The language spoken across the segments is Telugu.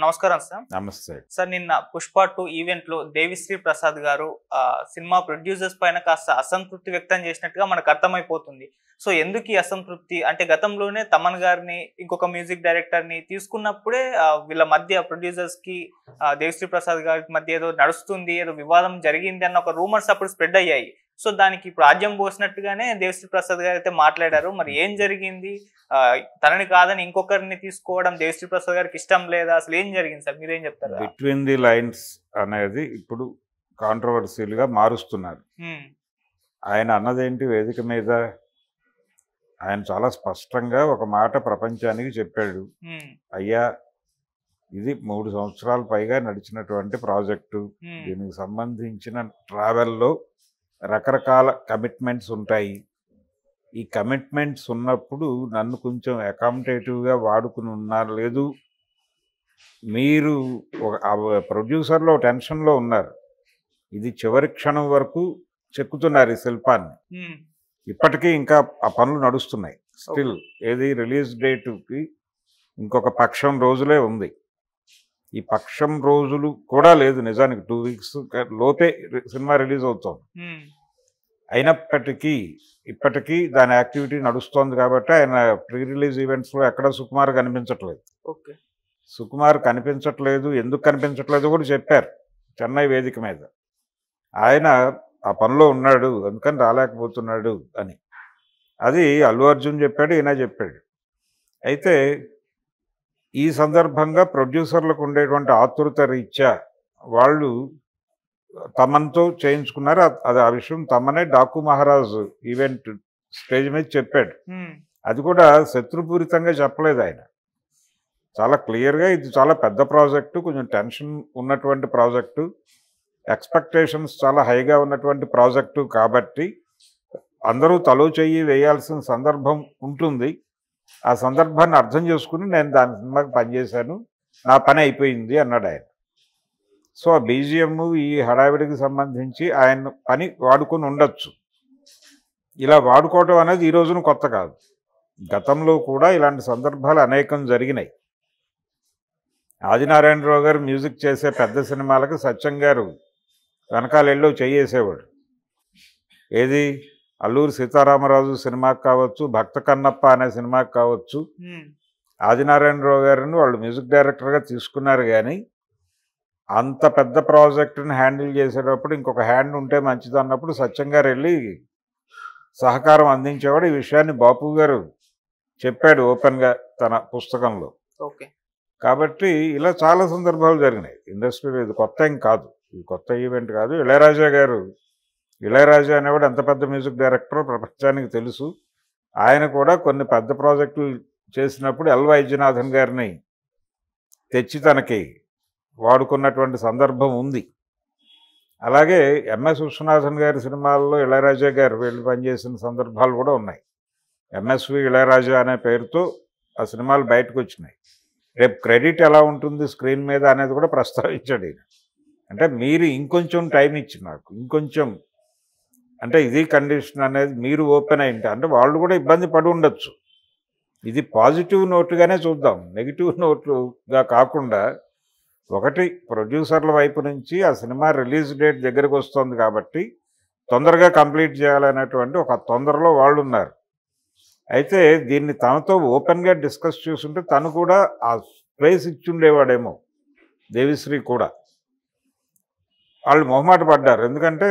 నమస్కారం సార్ నమస్తే సార్ నిన్న పుష్ప టూ ఈవెంట్ లో దేవిశ్రీ ప్రసాద్ గారు సినిమా ప్రొడ్యూసర్స్ పైన కాస్త అసంతృప్తి వ్యక్తం చేసినట్టుగా మనకు అర్థమైపోతుంది సో ఎందుకు ఈ అసంతృప్తి అంటే గతంలోనే తమన్ గారిని ఇంకొక మ్యూజిక్ డైరెక్టర్ ని తీసుకున్నప్పుడే వీళ్ళ మధ్య ప్రొడ్యూసర్స్ కి దేవిశ్రీ ప్రసాద్ గారి మధ్య ఏదో నడుస్తుంది ఏదో వివాదం జరిగింది అన్న ఒక రూమర్స్ అప్పుడు స్ప్రెడ్ అయ్యాయి సో దానికి ఇప్పుడు ఆద్యం పోసినట్టుగానే దేవశ్రీ ప్రసాద్ గారు అయితే మాట్లాడారు మరి ఏం జరిగింది తనని కాదని ఇంకొకరిని తీసుకోవడం దేవశ్రీ ప్రసాద్ గారికి ఇష్టం లేదా అసలు ఏం జరిగింది సార్ మీరేం చెప్తారు బిట్వీన్ ది లైన్స్ అనేది ఇప్పుడు కాంట్రవర్సీలుగా మారుస్తున్నారు ఆయన అన్నదేంటి వేదిక మీద ఆయన చాలా స్పష్టంగా ఒక మాట ప్రపంచానికి చెప్పాడు అయ్యా ఇది మూడు సంవత్సరాల పైగా నడిచినటువంటి ప్రాజెక్టు దీనికి సంబంధించిన ట్రావెల్లో రకరకాల కమిట్మెంట్స్ ఉంటాయి ఈ కమిట్మెంట్స్ ఉన్నప్పుడు నన్ను కొంచెం అకామిడేటివ్గా వాడుకుని ఉన్నారు లేదు మీరు ఒక ప్రొడ్యూసర్లో టెన్షన్లో ఉన్నారు ఇది చివరి క్షణం వరకు చెక్కుతున్నారు ఈ శిల్పాన్ని ఇప్పటికీ ఇంకా ఆ పనులు నడుస్తున్నాయి స్టిల్ ఏది రిలీజ్ డేట్కి ఇంకొక పక్షం రోజులే ఉంది ఈ పక్షం రోజులు కూడా లేదు నిజానికి టూ వీక్స్ లోపే సినిమా రిలీజ్ అవుతుంది అయినప్పటికీ ఇప్పటికీ దాని యాక్టివిటీ నడుస్తోంది కాబట్టి ఆయన ప్రీ రిలీజ్ ఈవెంట్స్లో ఎక్కడ సుకుమార్ కనిపించట్లేదు సుకుమార్ కనిపించట్లేదు ఎందుకు కనిపించట్లేదు కూడా చెప్పారు చెన్నై వేదిక మీద ఆయన ఆ పనిలో ఉన్నాడు అందుకని రాలేకపోతున్నాడు అని అది అల్లు అర్జున్ చెప్పాడు ఈయన చెప్పాడు అయితే ఈ సందర్భంగా ప్రొడ్యూసర్లకు ఉండేటువంటి ఆతృత రీత్యా వాళ్ళు తమన్తో చేయించుకున్నారు అది ఆ విషయం తమనే డాకు మహారాజు ఈవెంట్ స్టేజ్ మీద చెప్పాడు అది కూడా శత్రుపూరితంగా చెప్పలేదు ఆయన చాలా క్లియర్గా ఇది చాలా పెద్ద ప్రాజెక్టు కొంచెం టెన్షన్ ఉన్నటువంటి ప్రాజెక్టు ఎక్స్పెక్టేషన్స్ చాలా హైగా ఉన్నటువంటి ప్రాజెక్టు కాబట్టి అందరూ తలో చెయ్యి వేయాల్సిన సందర్భం ఉంటుంది ఆ సందర్భాన్ని అర్థం చేసుకుని నేను దాని సినిమాకి పనిచేశాను నా పని అయిపోయింది అన్నాడు ఆయన సో ఆ బీజిఎం ఈ హడావిడికి సంబంధించి ఆయన పని వాడుకొని ఉండొచ్చు ఇలా వాడుకోవటం అనేది ఈ రోజున కొత్త కాదు గతంలో కూడా ఇలాంటి సందర్భాలు అనేకం జరిగినాయి ఆదినారాయణరావు గారు మ్యూజిక్ చేసే పెద్ద సినిమాలకు సత్యం గారు వెనకాల చేసేవాడు ఏది అల్లూరి సీతారామరాజు సినిమాకి కావచ్చు భక్త కన్నప్ప అనే సినిమాకి కావచ్చు ఆదినారాయణరావు గారిని వాళ్ళు మ్యూజిక్ డైరెక్టర్గా తీసుకున్నారు కానీ అంత పెద్ద ప్రాజెక్టుని హ్యాండిల్ చేసేటప్పుడు ఇంకొక హ్యాండ్ ఉంటే మంచిది అన్నప్పుడు సత్యంగారు వెళ్ళి సహకారం అందించేవాడు ఈ విషయాన్ని బాపు గారు చెప్పాడు ఓపెన్గా తన పుస్తకంలో కాబట్టి ఇలా చాలా సందర్భాలు జరిగినాయి ఇండస్ట్రీలో ఇది కొత్త ఏం కాదు ఇది కొత్త ఈవెంట్ కాదు ఇళయరాజా గారు ఇళయరాజా అనేవాడు ఎంత పెద్ద మ్యూజిక్ డైరెక్టర్ ప్రపంచానికి తెలుసు ఆయన కూడా కొన్ని పెద్ద ప్రాజెక్టులు చేసినప్పుడు ఎల్ వైద్యనాథన్ గారిని తెచ్చి తనకి వాడుకున్నటువంటి సందర్భం ఉంది అలాగే ఎంఎస్ విశ్వనాథన్ గారి సినిమాల్లో ఇళయరాజా గారు వీళ్ళు పనిచేసిన సందర్భాలు కూడా ఉన్నాయి ఎంఎస్వి ఇళయరాజా అనే పేరుతో ఆ సినిమాలు బయటకు వచ్చినాయి రేపు క్రెడిట్ ఎలా ఉంటుంది స్క్రీన్ మీద అనేది కూడా ప్రస్తావించాడు ఈయన అంటే మీరు ఇంకొంచెం టైం ఇచ్చి నాకు ఇంకొంచెం అంటే ఇది కండిషన్ అనేది మీరు ఓపెన్ అయింటే అంటే వాళ్ళు కూడా ఇబ్బంది పడి ఉండొచ్చు ఇది పాజిటివ్ నోట్గానే చూద్దాం నెగిటివ్ నోట్లుగా కాకుండా ఒకటి ప్రొడ్యూసర్ల వైపు నుంచి ఆ సినిమా రిలీజ్ డేట్ దగ్గరకు వస్తుంది కాబట్టి తొందరగా కంప్లీట్ చేయాలనేటువంటి ఒక తొందరలో వాళ్ళు ఉన్నారు అయితే దీన్ని తనతో ఓపెన్గా డిస్కస్ చేసుంటే తను కూడా ఆ స్పేస్ ఇచ్చి ఉండేవాడేమో దేవిశ్రీ కూడా వాళ్ళు మొహమాట పడ్డారు ఎందుకంటే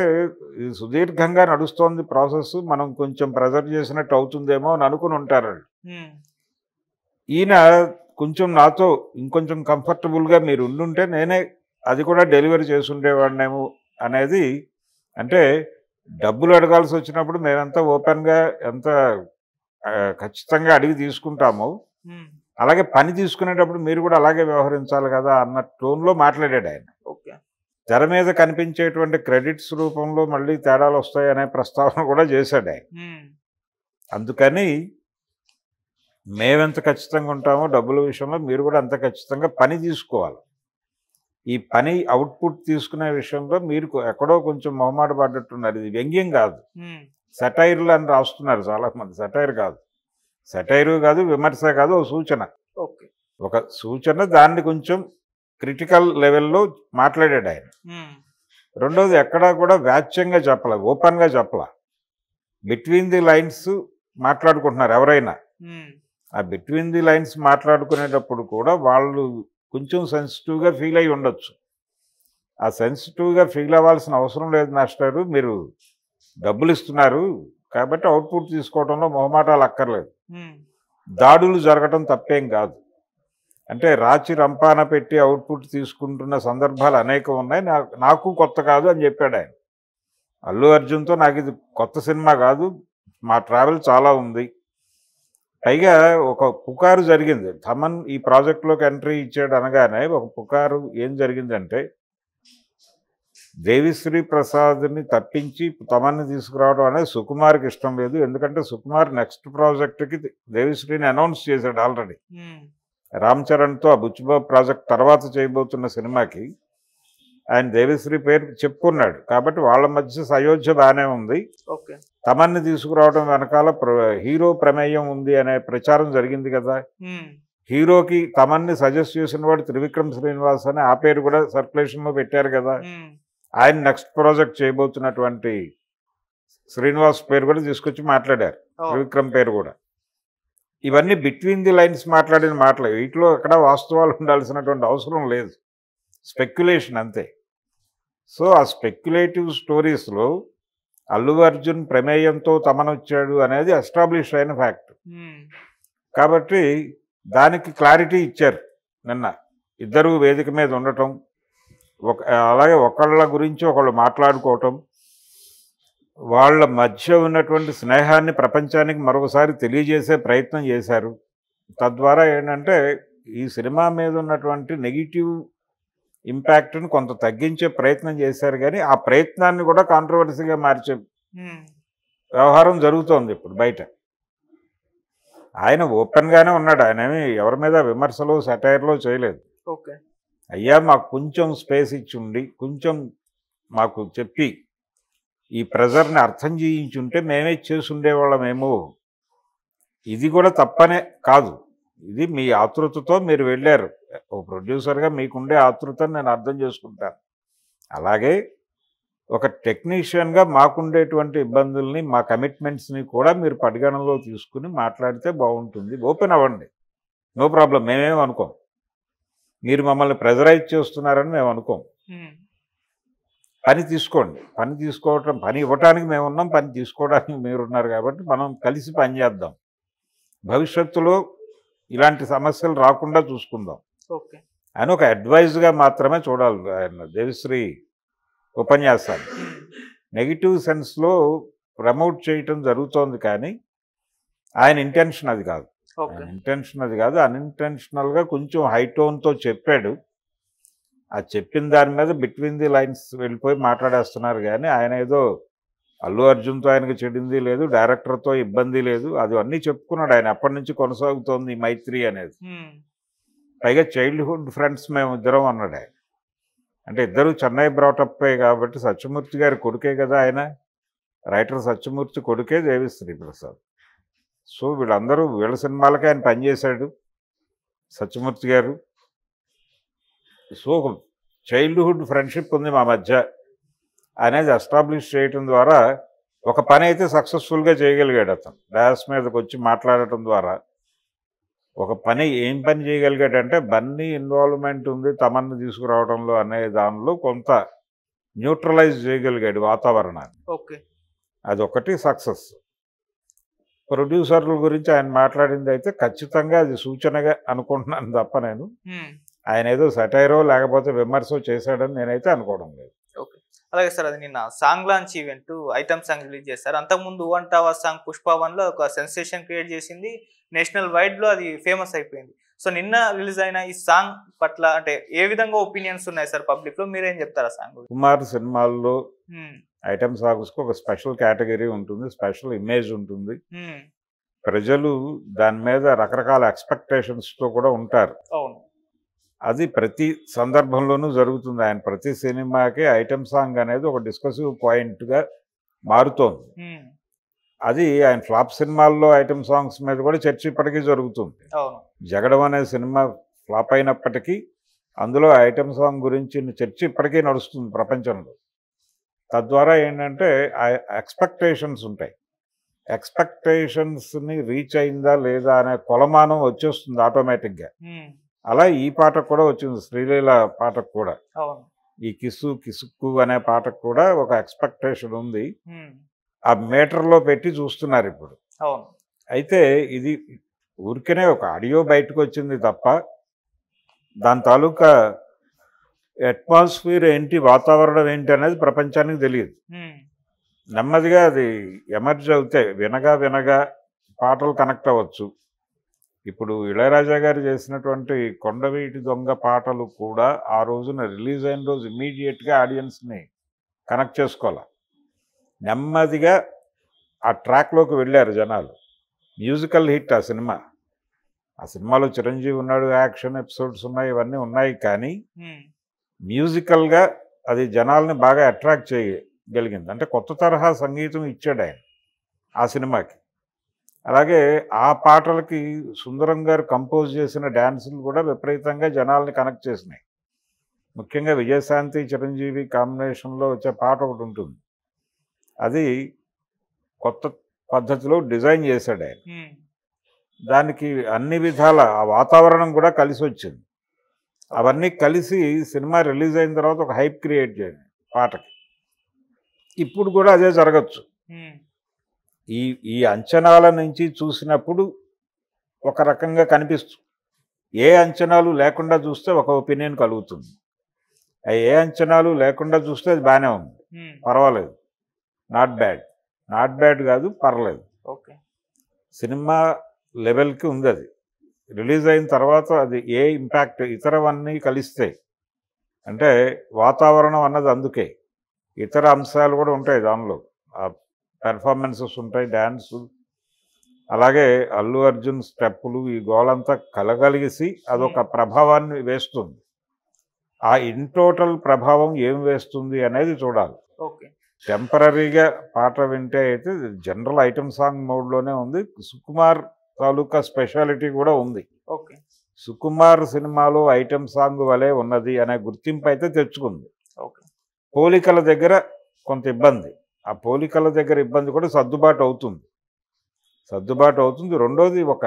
ఇది సుదీర్ఘంగా నడుస్తోంది ప్రాసెస్ మనం కొంచెం ప్రెజర్ చేసినట్టు అవుతుందేమో అని అనుకుని ఉంటారు వాళ్ళు ఈయన కొంచెం నాతో ఇంకొంచెం కంఫర్టబుల్గా మీరు ఉండుంటే నేనే అది కూడా డెలివరీ చేసుండేవాడినేమో అనేది అంటే డబ్బులు అడగాల్సి వచ్చినప్పుడు మేమెంత ఓపెన్గా ఎంత ఖచ్చితంగా అడిగి తీసుకుంటాము అలాగే పని తీసుకునేటప్పుడు మీరు కూడా అలాగే వ్యవహరించాలి కదా అన్న టోన్లో మాట్లాడాడు ఆయన ఓకే తెర మీద కనిపించేటువంటి క్రెడిట్స్ రూపంలో మళ్ళీ తేడాలు వస్తాయనే ప్రస్తావన కూడా చేశాడే అందుకని మేమెంత ఖచ్చితంగా ఉంటామో డబ్బుల విషయంలో మీరు కూడా అంత ఖచ్చితంగా పని తీసుకోవాలి ఈ పని అవుట్పుట్ తీసుకునే విషయంలో మీరు ఎక్కడో కొంచెం మొహమాట పడ్డట్టున్నారు ఇది వ్యంగ్యం కాదు సెటైర్లు అని రాస్తున్నారు చాలా మంది సెటైర్ కాదు సెటైరు కాదు విమర్శ కాదు ఒక సూచన ఒక సూచన దాన్ని కొంచెం క్రిటికల్ లెవెల్లో మాట్లాడాడు ఆయన రెండోది ఎక్కడా కూడా వ్యాచ్యంగా చెప్పాల ఓపెన్గా చెప్పాల బిట్వీన్ ది లైన్స్ మాట్లాడుకుంటున్నారు ఎవరైనా ఆ బిట్వీన్ ది లైన్స్ మాట్లాడుకునేటప్పుడు కూడా వాళ్ళు కొంచెం సెన్సిటివ్గా ఫీల్ అయి ఉండొచ్చు ఆ సెన్సిటివ్గా ఫీల్ అవ్వాల్సిన అవసరం లేదు మాస్టర్ మీరు డబ్బులు ఇస్తున్నారు కాబట్టి అవుట్పుట్ తీసుకోవడంలో మొహమాటాలు అక్కర్లేదు దాడులు జరగటం తప్పేం కాదు అంటే రాచి రంపాన పెట్టి అవుట్పుట్ తీసుకుంటున్న సందర్భాలు అనేకం ఉన్నాయి నాకు కొత్త కాదు అని చెప్పాడు ఆయన అల్లు అర్జున్తో నాకు ఇది కొత్త సినిమా కాదు మా ట్రావెల్ చాలా ఉంది పైగా ఒక పుకారు జరిగింది థమన్ ఈ ప్రాజెక్టులోకి ఎంట్రీ ఇచ్చాడు అనగానే ఒక పుకారు ఏం జరిగిందంటే దేవిశ్రీ ప్రసాద్ని తప్పించి తమన్ని తీసుకురావడం అనేది సుకుమార్కి ఇష్టం లేదు ఎందుకంటే సుకుమార్ నెక్స్ట్ ప్రాజెక్ట్కి దేవిశ్రీని అనౌన్స్ చేశాడు ఆల్రెడీ రామ్ చరణ్తో ఆ బుచ్చుబాబు ప్రాజెక్ట్ తర్వాత చేయబోతున్న సినిమాకి ఆయన దేవిశ్రీ పేరు చెప్పుకున్నాడు కాబట్టి వాళ్ళ మధ్య సయోధ్య బాగానే ఉంది తమన్ని తీసుకురావడం వెనకాల హీరో ప్రమేయం ఉంది అనే ప్రచారం జరిగింది కదా హీరోకి తమన్ని సజెస్ట్ చేసిన వాడు త్రివిక్రమ్ శ్రీనివాస్ అని ఆ పేరు కూడా సర్క్యులేషన్లో పెట్టారు కదా ఆయన నెక్స్ట్ ప్రాజెక్ట్ చేయబోతున్నటువంటి శ్రీనివాస్ పేరు కూడా తీసుకొచ్చి మాట్లాడారు త్రివిక్రమ్ పేరు కూడా ఇవన్నీ బిట్వీన్ ది లైన్స్ మాట్లాడిన మాటలు వీటిలో అక్కడ వాస్తవాలు ఉండాల్సినటువంటి అవసరం లేదు స్పెక్యులేషన్ అంతే సో ఆ స్పెక్యులేటివ్ స్టోరీస్లో అల్లు అర్జున్ ప్రమేయంతో తమనొచ్చాడు అనేది ఎస్టాబ్లిష్ అయిన ఫ్యాక్ట్ hmm. కాబట్టి దానికి క్లారిటీ ఇచ్చారు నిన్న ఇద్దరు వేదిక మీద ఉండటం ఒక అలాగే ఒకళ్ళ గురించి ఒకళ్ళు మాట్లాడుకోవటం వాళ్ళ మధ్య ఉన్నటువంటి స్నేహాన్ని ప్రపంచానికి మరొకసారి తెలియజేసే ప్రయత్నం చేశారు తద్వారా ఏంటంటే ఈ సినిమా మీద ఉన్నటువంటి నెగిటివ్ ఇంపాక్ట్ను కొంత తగ్గించే ప్రయత్నం చేశారు కానీ ఆ ప్రయత్నాన్ని కూడా కాంట్రవర్సీగా మార్చే వ్యవహారం జరుగుతోంది ఇప్పుడు బయట ఆయన ఓపెన్గానే ఉన్నాడు ఆయన ఎవరి మీద విమర్శలు సెటైర్లో చేయలేదు ఓకే అయ్యా మాకు కొంచెం స్పేస్ ఇచ్చి ఉండి కొంచెం మాకు చెప్పి ఈ ప్రెజర్ని అర్థం చేయించుంటే మేమే చేసుండేవాళ్ళమేమో ఇది కూడా తప్పనే కాదు ఇది మీ ఆతృతతో మీరు వెళ్ళారు ఓ ప్రొడ్యూసర్గా మీకుండే ఆతృతను నేను అర్థం చేసుకుంటాను అలాగే ఒక టెక్నీషియన్గా మాకుండేటువంటి ఇబ్బందుల్ని మా కమిట్మెంట్స్ని కూడా మీరు పరిగణనలో తీసుకుని మాట్లాడితే బాగుంటుంది ఓపెన్ అవ్వండి నో ప్రాబ్లం మేమేమనుకోం మీరు మమ్మల్ని ప్రెజరైజ్ చేస్తున్నారని మేము అనుకోం పని తీసుకోండి పని తీసుకోవటం పని ఇవ్వటానికి మేము ఉన్నాం పని తీసుకోవడానికి ఉన్నారు కాబట్టి మనం కలిసి పని చేద్దాం భవిష్యత్తులో ఇలాంటి సమస్యలు రాకుండా చూసుకుందాం అని ఒక అడ్వైజ్గా మాత్రమే చూడాలి ఆయన దేవిశ్రీ ఉపన్యాసాన్ని నెగిటివ్ సెన్స్లో ప్రమోట్ చేయటం జరుగుతోంది కానీ ఆయన ఇంటెన్షన్ అది కాదు ఇంటెన్షన్ అది కాదు అన్ఇంటెన్షనల్గా కొంచెం హైటోన్తో చెప్పాడు ఆ చెప్పిన దాని మీద బిట్వీన్ ది లైన్స్ వెళ్ళిపోయి మాట్లాడేస్తున్నారు కానీ ఆయన ఏదో అల్లు అర్జున్తో ఆయనకు చెడింది లేదు డైరెక్టర్తో ఇబ్బంది లేదు అది అన్నీ చెప్పుకున్నాడు ఆయన ఎప్పటి నుంచి కొనసాగుతోంది మైత్రి అనేది పైగా చైల్డ్హుడ్ ఫ్రెండ్స్ మేము ఇద్దరం అన్నాడు ఆయన అంటే ఇద్దరు చెన్నై బ్రాటప్ కాబట్టి సత్యమూర్తి గారి కొడుకే కదా ఆయన రైటర్ సత్యమూర్తి కొడుకే దేవిశ్రీ ప్రసాద్ సో వీళ్ళందరూ వీళ్ళ సినిమాలకే ఆయన పనిచేశాడు సత్యమూర్తి గారు సో చైల్డ్హుడ్ ఫ్రెండ్షిప్ ఉంది మా మధ్య అనేది ఎస్టాబ్లిష్ చేయటం ద్వారా ఒక పని అయితే సక్సెస్ఫుల్గా చేయగలిగాడు అతను డాస్ మీదకి వచ్చి మాట్లాడటం ద్వారా ఒక పని ఏం పని చేయగలిగాడంటే బన్నీ ఇన్వాల్వ్మెంట్ ఉంది తమన్ను తీసుకురావడంలో అనే దానిలో కొంత న్యూట్రలైజ్ చేయగలిగాడు వాతావరణాన్ని ఓకే ఒకటి సక్సెస్ ప్రొడ్యూసర్ల గురించి ఆయన మాట్లాడింది అయితే ఖచ్చితంగా అది సూచనగా అనుకుంటున్నాను తప్ప నేను ఆయన ఏదో సటైరో లేకపోతే విమర్శో చేశాడని నేనైతే అనుకోవడం లేదు ఓకే అలాగే సార్ అది నిన్న song launch event item song release చేశారు అంతకుముందు టవర్ సాంగ్ పుష్పవన్ లో ఒక సెన్సేషన్ క్రియేట్ చేసింది నేషనల్ వైడ్ లో అది ఫేమస్ అయిపోయింది సో నిన్న రిలీజ్ అయిన ఈ సాంగ్ పట్ల అంటే ఏ విధంగా ఒపీనియన్స్ ఉన్నాయి సార్ పబ్లిక్ లో మీరేం చెప్తారు ఆ సాంగ్ కుమార్ సినిమాల్లో ఐటమ్ కు ఒక స్పెషల్ కేటగిరీ ఉంటుంది స్పెషల్ ఇమేజ్ ఉంటుంది ప్రజలు దాని మీద రకరకాల ఎక్స్పెక్టేషన్స్ తో కూడా ఉంటారు అవును అది ప్రతి సందర్భంలోనూ జరుగుతుంది ఆయన ప్రతి సినిమాకి ఐటమ్ సాంగ్ అనేది ఒక డిస్కసివ్ పాయింట్గా మారుతోంది అది ఆయన ఫ్లాప్ సినిమాల్లో ఐటమ్ సాంగ్స్ మీద కూడా చర్చ ఇప్పటికీ జరుగుతుంది జగడం అనే సినిమా ఫ్లాప్ అయినప్పటికీ అందులో ఐటమ్ సాంగ్ గురించి చర్చ ఇప్పటికీ నడుస్తుంది ప్రపంచంలో తద్వారా ఏంటంటే ఎక్స్పెక్టేషన్స్ ఉంటాయి ఎక్స్పెక్టేషన్స్ని రీచ్ అయిందా లేదా అనే కొలమానం వచ్చేస్తుంది ఆటోమేటిక్గా అలా ఈ పాటకు కూడా వచ్చింది శ్రీలీల పాటకు కూడా ఈ కిసు కిసుక్కు అనే పాటకు కూడా ఒక ఎక్స్పెక్టేషన్ ఉంది ఆ మీటర్లో పెట్టి చూస్తున్నారు ఇప్పుడు అయితే ఇది ఊరికనే ఒక ఆడియో బయటకు వచ్చింది తప్ప దాని తాలూకా అట్మాస్ఫియర్ ఏంటి వాతావరణం ఏంటి అనేది ప్రపంచానికి తెలియదు నెమ్మదిగా అది ఎమర్జ్ అవుతాయి వినగా వినగా పాటలు కనెక్ట్ అవ్వచ్చు ఇప్పుడు ఇళయరాజా గారు చేసినటువంటి కొండవీటి దొంగ పాటలు కూడా ఆ రోజున రిలీజ్ అయిన రోజు ఇమీడియట్గా ఆడియన్స్ని కనెక్ట్ చేసుకోవాలి నెమ్మదిగా ఆ ట్రాక్లోకి వెళ్ళారు జనాలు మ్యూజికల్ హిట్ ఆ సినిమా ఆ సినిమాలో చిరంజీవి ఉన్నాడు యాక్షన్ ఎపిసోడ్స్ ఉన్నాయి ఇవన్నీ ఉన్నాయి కానీ మ్యూజికల్గా అది జనాల్ని బాగా అట్రాక్ట్ చేయగలిగింది అంటే కొత్త తరహా సంగీతం ఇచ్చాడు ఆయన ఆ సినిమాకి అలాగే ఆ పాటలకి సుందరం గారు కంపోజ్ చేసిన డ్యాన్సులు కూడా విపరీతంగా జనాల్ని కనెక్ట్ చేసినాయి ముఖ్యంగా విజయశాంతి చిరంజీవి కాంబినేషన్లో వచ్చే పాట ఒకటి ఉంటుంది అది కొత్త పద్ధతిలో డిజైన్ చేశాడు ఆయన దానికి అన్ని విధాల ఆ వాతావరణం కూడా కలిసి వచ్చింది అవన్నీ కలిసి సినిమా రిలీజ్ అయిన తర్వాత ఒక హైప్ క్రియేట్ చేయండి పాటకి ఇప్పుడు కూడా అదే జరగచ్చు ఈ ఈ అంచనాల నుంచి చూసినప్పుడు ఒక రకంగా కనిపిస్తుంది ఏ అంచనాలు లేకుండా చూస్తే ఒక ఒపీనియన్ కలుగుతుంది ఏ అంచనాలు లేకుండా చూస్తే అది బాగానే ఉంది పర్వాలేదు నాట్ బ్యాడ్ నాట్ బ్యాడ్ కాదు పర్వాలేదు ఓకే సినిమా లెవెల్కి ఉంది అది రిలీజ్ అయిన తర్వాత అది ఏ ఇంపాక్ట్ ఇతరవన్నీ కలిస్తే అంటే వాతావరణం అన్నది అందుకే ఇతర అంశాలు కూడా ఉంటాయి దానిలో ఆ పెర్ఫార్మెన్సెస్ ఉంటాయి డ్యాన్స్ అలాగే అల్లు అర్జున్ స్టెప్పులు ఈ గోలంతా కలగలిసి అదొక ప్రభావాన్ని వేస్తుంది ఆ ఇన్ టోటల్ ప్రభావం ఏం వేస్తుంది అనేది చూడాలి టెంపరీగా పాట వింటే అయితే జనరల్ ఐటమ్ సాంగ్ మోడ్లోనే ఉంది సుకుమార్ తాలూకా స్పెషాలిటీ కూడా ఉంది సుకుమార్ సినిమాలో ఐటమ్ సాంగ్ వలె ఉన్నది అనే గుర్తింపు అయితే తెచ్చుకుంది పోలికల దగ్గర కొంత ఇబ్బంది ఆ పోలికల దగ్గర ఇబ్బంది కూడా సర్దుబాటు అవుతుంది సర్దుబాటు అవుతుంది రెండోది ఒక